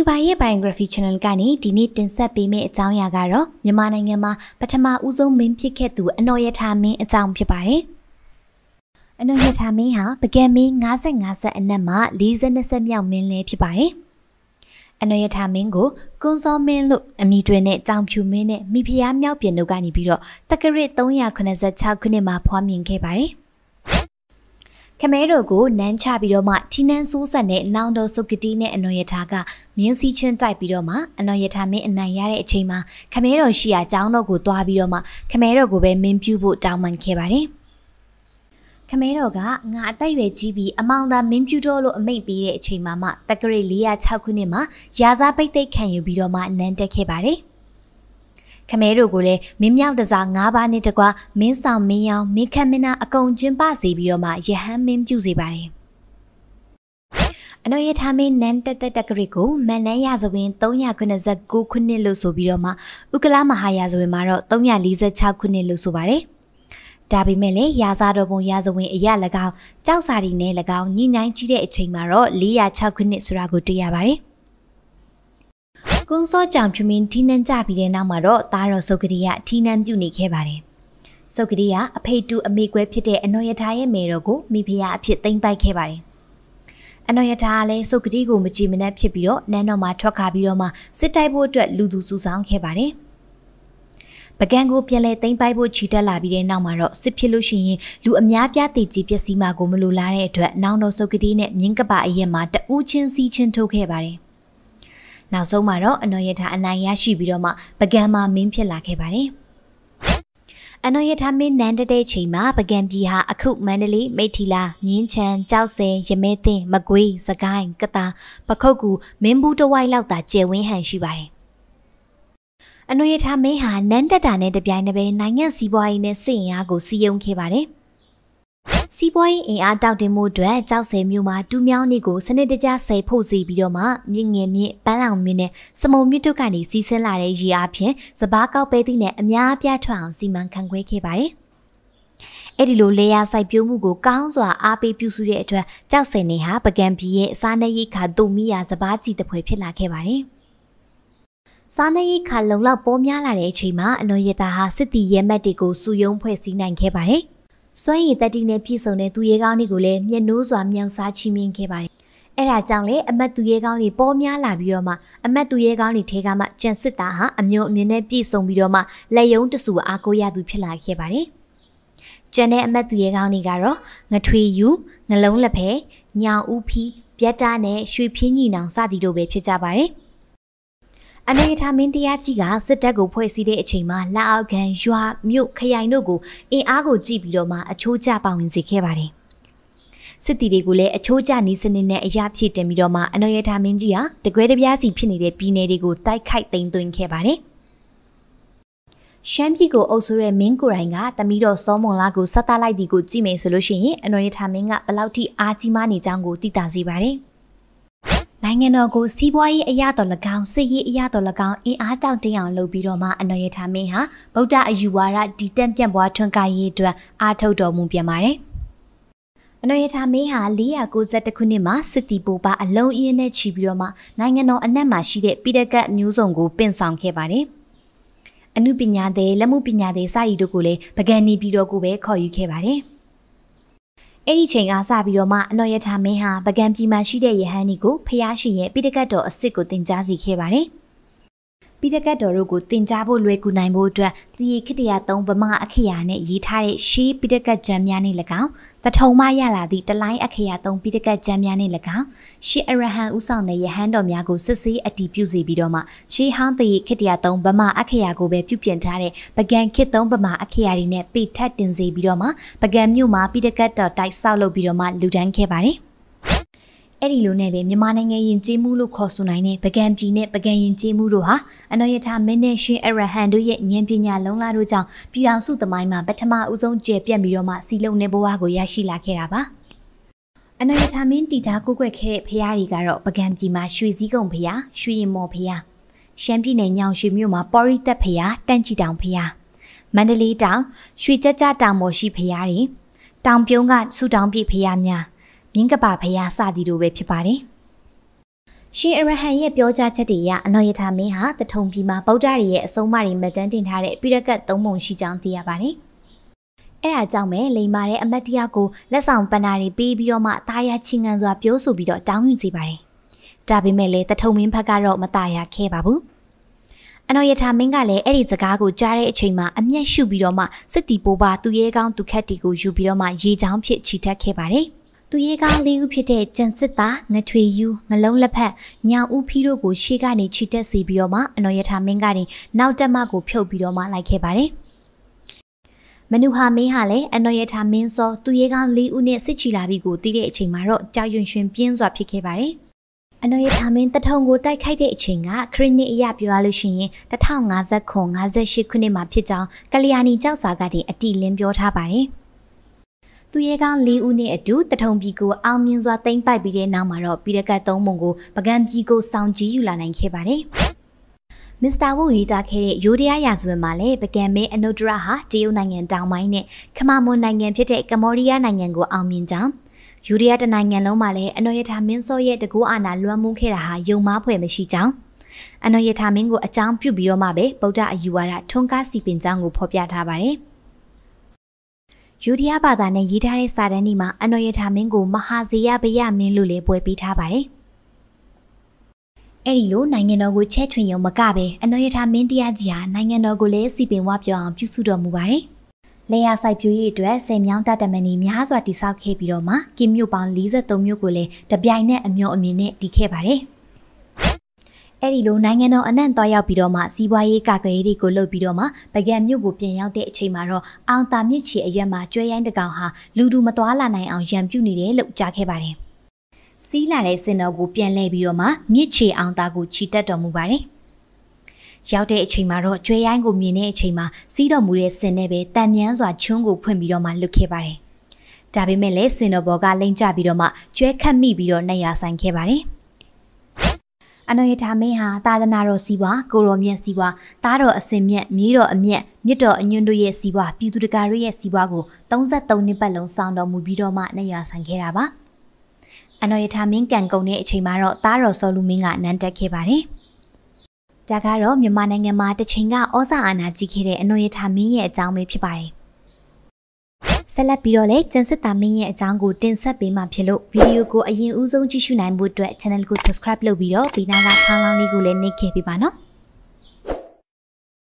NUY ရဲ့ Biography Channel ကနေဒီနေ့တင်ဆက်ပေးမယ့်အကြောင်းအရာကတော့မြန်မာနိုင်ငံမှာပထမဦးဆုံးမင်းဖြစ်ခဲ့သူအနော်ရထာမင်းအကြောင်းဖြစ်ပါတယ်။အနော်ရထာမင်းဟာပကံမင်း55ဆက်အနက်မှာ42ဆက်မြောက်မင်းလည်းဖြစ်ပါတယ်။အနော်ရထာမင်းကိုကွန်စောမင်းလို့အမည်တွင်နဲ့ကြောင်ဖြူမင်းနဲ့မိဖုရားမြောက်ပြင်တို့ကနေပြီးတော့တက္ကရာ386ခုနှစ်မှာဖွားမြင်ခဲ့ပါတယ်။ခမဲတို့ကိုနန်းချပြီးတော့မှထီနန်းဆိုးဆက်နဲ့လောင်တော်စုပ်ကတိနဲ့အနော်ရထာကမြင်းစည်းချင်းတိုက်ပြီးတော့မှအနော်ရထာမင်းအနိုင်ရတဲ့အချိန်မှာခမဲတော်ရှိရာကျောင်းတော်ကိုသွားပြီးတော့မှခမဲတော်ကိုပဲမင်းပြူဖို့တောင်းပန်ခဲ့ပါတယ်ခမဲတော်ကငါအသက်ရွယ်ကြီးပြီးအမောင်သာမင်းပြူတော်လို့အမိန့်ပေးတဲ့အချိန်မှာမှတက္ကရာ406ခုနှစ်မှာရာဇာပိတ်သိက်ခံယူပြီးတော့မှနန်းတက်ခဲ့ပါတယ်။ခမဲတို့ကိုလည်းမင်းမြောက်တစား၅ပါးနဲ့တကွမင်းဆောင်မင်းရောင်မင်းခမင်းနာအကုန်ကျင်းပစေပြီးတော့မှယဟန်မင်းပြုစေပါတယ်အနော်ရထားမင်းနန်တက်တက်တက်ကရစ်ကိုမန်နန်းရဇဝင်389ခုနှစ်လို့ဆိုပြီးတော့မှ ဥကလာမဟာရဇဝင်မှာတော့346ခုနှစ်လို့ဆိုပါတယ်။ဒါပေမဲ့လည်းရာဇတော်ပုံရာဇဝင်အရ၎င်းကြောက်စာရီနဲ့၎င်းညှိနှိုင်းကြည့်တဲ့အချိန်မှာတော့406ခုနှစ်ဆိုတာကိုတွေ့ရပါတယ်။ကွန်းစောကြောင့်ပြမင်းထီးနှံကြပြီးတဲ့နောက်မှာတော့သားတော်စုတ်ကတိကထီးနှံပြုနေခဲ့ပါတယ်။စုတ်ကတိကအဖေတူအမေကွဲဖြစ်တဲ့အနော်ယထာရဲ့မေတော်ကိုမိဖုရားအဖြစ်သိမ့်ပိုက်ခဲ့ပါတယ်။အနော်ယထာကလည်းစုတ်ကတိကိုမကြည်မနှက်ဖြစ်ပြီးတော့နန်းတော်မှာထွက်ခါပြီးတော့မှစစ်တိုက်ဖို့အတွက်လူသူစုဆောင်ခဲ့ပါတယ်။ပကံကိုပြန်လဲသိမ့်ပိုက်ဖို့ခြိတက်လာပြီးတဲ့နောက်မှာတော့စစ်ဖြစ်လို့ရှိရင်လူအများပြားတည်ကြည်ပျက်စီးမှာကိုမလိုလားတဲ့အတွက်နောင်တော်စုတ်ကတိနဲ့မြင်းကပအရက်မှာတဦးချင်းစီးချင်းထုတ်ခဲ့ပါတယ်။နောက်ဆုံးမှာတော့အနော်ယထာအနိုင်ရရှိပြီးတော့မှပကံမှာမင်းဖြစ်လာခဲ့ပါတယ်အနော်ယထမင်းနန်းတဲ့ချိန်မှာပကံပြည်ဟာအခုမန္တလေးမိထီလာ မြင်းချံကြောက်စဲရမဲသိမကွေးစကိုင်းကတာပခုတ်ကူမင်းဘူးတဝိုက်လောက်သာကျယ်ဝန်းဟန်ရှိပါတယ်အနော်ယထမင်းဟာနန်းတက်တာနဲ့တပြိုင်တည်းပဲနိုင်ငံစည်းပွားရေးနဲ့စစ်ရင်အားကိုစီယုံခဲ့ပါတယ်။စီးပွားရေးအင်အားတောက်တင်မှုအတွက်ကြောက်စဲမြို့မှာတူးမြောင်းနေကိုစနစ်တကျဆယ်ဖို့စီပြီးတော့မှမြင့်ငယ်မြင့်ပန်းလောင်မြင့်နဲ့စမုံမြစ်တို့ကနေစီးဆင်းလာတဲ့ရေအားဖြင့်စပားကောက်ပဲသည့်နဲ့အများအပြားထွက်အောင်စီမံခန့်ခွဲခဲ့ပါတယ်။အဲ့ဒီလိုလေယာစိုက်ပျိုးမှုကိုကောင်းစွာအားပေးပြုစုတဲ့အတွက်ကြောက်စဲနေဟာပကံပြည်ရဲ့အစားနပ်ရိက္ခာတူမီယာစပားကြည်တပွဲဖြစ်လာခဲ့ပါတယ်။စားနပ်ရိက္ခာလုံလောက်ပေါများလာတဲ့အချိန်မှာအနော်ရတာဟာစစ်တီရဲမတ်တွေကိုစုယုံဖွဲ့စည်းနိုင်ခဲ့ပါတယ်။စွမ်းရည်တက်တီနဲ့ပြည့်စုံတဲ့သူရဲကောင်းတွေကိုလည်းမျက်နှိုးစွာမြောင်စားချီးမြှင့်ခဲ့ပါတယ်။အဲဒါကြောင့်လေအမတ်သူရဲကောင်းတွေပေါ်များလာပြီးတော့မှအမတ်သူရဲကောင်းတွေထဲကမှကြံစစ်တာဟာအမျိုးအမျိုးနဲ့ပြည့်စုံပြီးတော့မှလက်ယုံတဆူအားကိုးရသူဖြစ်လာခဲ့ပါတယ်။ကျန်တဲ့အမတ်သူရဲကောင်းတွေကတော့ငထွေယူငလုံးလက်ဖဲညောင်ဦးဖီးပြက်တာနဲ့ရွှေဖြင်းညီနောင်စသည်တို့ပဲဖြစ်ကြပါတယ်။အနေထားမင်းတရားကြီးကစစ်တပ်ကိုဖွဲ့စည်းတဲ့အချိန်မှာလက်အောက်ခံရွာမြို့ခရိုင်တို့ကိုအင်အားကိုကြည့်ပြီးတော့မှအချိုးကျပောင်ဝင်စေခဲ့ပါတယ်စစ်တီတွေကိုလည်းအချိုးကျနီးစနစ်နဲ့အရာဖြစ်တင်ပြီးတော့မှအနော်ရထားမင်းကြီးဟာတကွဲတပြားစီဖြစ်နေတဲ့ပြည်နယ်တွေကိုတိုက်ခိုက်သိမ်းသွင်းခဲ့ပါတယ်။ရှမ်းပြည်ကိုအုပ်စိုးတဲ့မင်းကိုရိုင်ကတမီးတော်စောမွန်လာကိုဆက်တာလိုက်ဒီကိုကြည့်မယ်ဆိုလို့ရှိရင်အနော်ရထားမင်းကဘလောက်ထိအားကြီးမနေကြောင်းကိုသိတာစီပါတယ်။နိုင်ငံတော်ကိုစီးပွားရေးအရာတော်၎င်းစစ်ရေးအရာတော်၎င်းအင်အားတောင့်တင်းအောင် လုပ်ပြီးတော့မှအနော်ရထာမင်းဟာဗုဒ္ဓအယူဝါဒဒီတက်ပြန့်ပွားထွန်းကားရေးအတွက်အားထုတ်တော်မူပြန်ပါတယ်။အနော်ရထာမင်းဟာ492ခုနှစ်မှာစစ်တီပိုပါအလုံးအင်းနဲ့ချီပြီးတော့မှ နိုင်ငံတော်အနက်မှာရှိတဲ့ပိဋကတ်မျိုးစုံကိုပင်ဆောင်ခဲ့ပါတယ်။အမှုပညာသည်လက်မှုပညာသည်စာရီတို့ကိုလည်းပကံနေပြီးတော့ကိုပဲခေါ်ယူခဲ့ပါတယ်။အဲ့ဒီချိန်ကစပြီးတော့မှအနော်ရထာမင်းဟာပကံပြည်မှာရှိတဲ့ယဟန်ကြီးကိုဖျားရှိရဲ့ပိဋကတ်တော်အစ်စ်ကိုတင် जा စီခဲ့ပါတယ်။ပိဋကတ်တော်တို့ကိုတင် जा ဖို့လွယ်ကူနိုင်ဖို့အတွက်သရေခိတ္တရာ3ဗမာအခရာနဲ့ရေးထားတဲ့ရှေးပိဋကတ်ကျမ်းများနဲ့၎င်းတထုံမရလာသည့်တလိုင်းအခရာ3ပိဋကတ်ကျမ်းများနဲ့၎င်းရှေးအရဟံဥဆောင်တဲ့ယဟန်တော်များကိုစစ်ဆေးအတည်ပြုစီပြီးတော့မှရှေးဟောင်းသရေခိတ္တရာ3ဗမာအခရာကိုပဲပြုပြင်ထားတဲ့ပကံခိ3ဗမာအခရာတွေနဲ့ပေထက်တင်စီပြီးတော့မှပကံမြို့မှာပိဋကတ်တော်တိုက်ဆောက်လုပ်ပြီးတော့မှလူဒန်းခဲ့ပါတယ်။အဲ့ဒီလိုနဲ့ပဲမြန်မာနိုင်ငံယဉ်ကျေးမှုလို့ခေါ်ဆိုနိုင်တဲ့ပကံပြည်နဲ့ပကံယဉ်ကျေးမှုတို့ဟာအနောယထမင်းနဲ့ရှင်အရဟန်တို့ရဲ့ဉာဏ်ပညာလုံလာတို့ကြောင့်ပြည်တော်စုသမိုင်းမှာပထမဦးဆုံးကျယ်ပြန့်ပြီးတော့မှစီလုံးနေဘဝကိုရရှိလာခဲ့တာပါအနောယထမင်းတီတာကိုကွက်ခဲ့တဲ့ဖရားတွေကတော့ပကံပြည်မှာရွှေစည်းကုံဖရားရွှေရင်မော်ဖရားရှမ်းပြည်နယ်ညောင်ရွှေမြို့မှာ ပေါ်ရိတက်ဖရားတန့်ချီတောင်ဖရားမန္တလေးတောင်ရွှေကြကြတောင်မော်ရှိဖရားတွေတောင်ပြုံးကဆူတောင်ပြည့်ဖရားများမြင်းကပါဖရာစသည်တို့ပဲဖြစ်ပါတယ်။ရှင်အရဟံရဲ့ပြောကြားချက်တွေအရအနော်ယထာမင်းဟာတထုံပြည်မှာဗုဒ္ဓတွေရဲ့အဆုံးအမတွေမှတ်တမ်းတင်ထားတဲ့ပိရကတ်၃ပုံရှိကြောင်းသိရပါတယ်။အဲ့ဒါကြောင့်ပဲလိန်မာတဲ့အမတ်တရားကိုလက်ဆောင်ပန္နာတွေပေးပြီးတော့မှတာယာချင်းငံစွာပြောဆိုပြီးတော့တောင်းယူစီပါတယ်။ဒါပေမဲ့လည်းတထုံမင်းဘက်ကတော့မတာယာခဲ့ပါဘူး။အနော်ယထာမင်းကလည်းအဲ့ဒီစကားကိုကြားတဲ့အချိန်မှာအမျက်ရှုပြီးတော့မှစစ်တီပိုးပါသူရဲကောင်းသူခက်တီကိုယူပြီးတော့မှရေချောင်းဖြစ်ချီတက်ခဲ့ပါတယ်။သူရဲကောင်းလေးဦးဖြစ်တဲ့ကြံစစ်သားငထွေယူငလုံးလက်ဖက်ညောင်ဦးဖီးတို့ကိုရှေ့ကနေချီတက်စီပြီးတော့မှအနော်ယထာမင်းကနေနောက်တက်မကိုဖြုတ်ပြီးတော့မှလိုက်ခဲ့ပါတယ်မနုဟာမင်းဟာလည်းအနော်ယထာမင်းစောသူရဲကောင်းလေးဦးနဲ့စစ်ချီလာပြီးကိုတီးတဲ့အချိန်မှာတော့ကြောက်ရွံ့ရွှင်ပြင်းစွာဖြစ်ခဲ့ပါတယ်အနော်ရထာမင်းတထုံကိုတိုက်ခိုက်တဲ့အချိန်ကခရစ်နှစ်အရပြောရလို့ရှိရင်1059 58ခုနှစ်မှာဖြစ်ကြောင်းကလျာဏီကျောက်စာကတည်းအတိလင်းပြောထားပါတယ်။သူရဲကောင်း၄ဦးနဲ့အတူတထုံပြည်ကိုအောင်မြင်စွာသိမ်းပိုက်ပြီးတဲ့နောက်မှာတော့ပြည်ကတ်၃ပုံကိုပကံပြည်ကိုစောင့်ကြည့်ယူလာနိုင်ခဲ့ပါတယ်မစ္စတာဝုရေးတာခဲ့တဲ့ယိုဒယားရာဇဝင်မှာလည်းပကံမဲအနုတရဟာတရုတ်နိုင်ငံတောင်ပိုင်းနဲ့ခမာမွန်နိုင်ငံဖြစ်တဲ့ကမ္ဘောဒီးယားနိုင်ငံကိုအောင်မြင်ကြောင်းယူရီးယားတနိုင်ငံလုံးမှာလည်းအနော်ယထာမင်းစောရဲ့တကူအာနာလွှမ်းမိုးခဲ့တာဟာယုံမားဖွယ်မရှိကြောင်းအနော်ယထာမင်းကိုအကြောင်းပြုပြီးတော့မှပဲဗုဒ္ဓအယူဝါဒထွန်းကားစီပင်ကြောင်းကိုဖော်ပြထားပါတယ်။ယူဒီယာဘာသာနဲ့ရေးထားတဲ့စာတမ်းဒီမှာ အနော်ယထာမင်းကိုမဟာဇေယဗယမင်းလို့လည်းပွဲပေးထားပါတယ်။အဲဒီလိုနိုင်ငံတော်ကိုချဲ့ထွင်ရုံမကပဲအနော်ယထာမင်းတရားကြီးဟာနိုင်ငံတော်ကိုလည်းစီပင်ဝပြောင်းအောင်ပြုစုတော်မူပါတယ်။လေယာစိုက်ပျိုးရေးအတွက်ဆယ်မြောင်းတတမဏီများစွာတိစောက်ခဲ့ပြီးတော့မှ ကင်မြို့ပေါင်း43မြို့ကိုလည်းတပြိုင်နက်အမျောအမြင်နဲ့တည်ခဲ့ပါတယ်။အဲ့ဒီလိုနိုင်ငံတော်အနှံ့သွားရောက်ပြီးတော့မှစီးပွားရေးကာကွယ်ရေးတွေကိုလုပ်ပြီးတော့မှပကံမြို့ကိုပြင်ရောက်တဲ့အချိန်မှာတော့အောင်တာမြစ်ချီအရွက်မှာကျွဲရိုင်းတကောင်ဟာလူသူမသွားလာနိုင်အောင်ရန်ပြုနေတယ်လို့ကြားခဲ့ပါတယ်။စီးလာတဲ့စင်တော်ကိုပြန်လှည့်ပြီးတော့မှ မြစ်ချီအောင်တာကိုခြိတက်တော်မူပါတယ်။ရောက်တဲ့အချိန်မှာတော့ကျွဲရိုင်းကိုမြင်တဲ့အချိန်မှာစီးတော်မူတဲ့စင်နဲ့ပဲတန်မြန်းစွာချွန်းကိုဖွင့်ပြီးတော့မှလွတ်ခဲ့ပါတယ်။ဒါပေမဲ့လည်းစင်တော်ဘော်ကလိမ့်ကျပြီးတော့မှကျွဲခတ်မိပြီးတော့နေရာဆိုင်ခဲ့ပါတယ်။အနုယထာမင်းဟာသာသနာတော်စီးပွားကိုရောမြတ်စီးပွားသားတော်အစဉ်မြတ်မြေးတော်အမြတ်မြစ်တော်အညွန့်တို့ရဲ့စီးပွားပြည်သူတကာတို့ရဲ့စီးပွားကို33နှစ်ပတ်လုံးစောင့်တော်မူပြီးတော့မှနေရဆိုင်ခဲ့တာပါအနုယထာမင်းကံကုန်တဲ့အချိန်မှာတော့သားတော်စောလူမင်းကနန်းတက်ခဲ့ပါတယ်ဒါကတော့မြန်မာနိုင်ငံမှာတချိန်ကဩဇာအာဏာကြီးခဲ့တဲ့အနုယထာမင်းရဲ့အကြောင်းပဲဖြစ်ပါတယ်ဆက်လက်ပြီးတော့လည်းကျန်စစ်သားမင်းရဲ့အကြောင်းကိုတင်ဆက်ပေးမှာဖြစ်လို့ဗီဒီယိုကိုအရင်ဦးဆုံးကြည့်ရှုနိုင်ဖို့အတွက် channel ကို subscribe လုပ်ပြီးတော့ဒီနာကခေါင်းလောင်းလေးကိုလည်းနှိပ်ခဲ့ပေးပါနော်။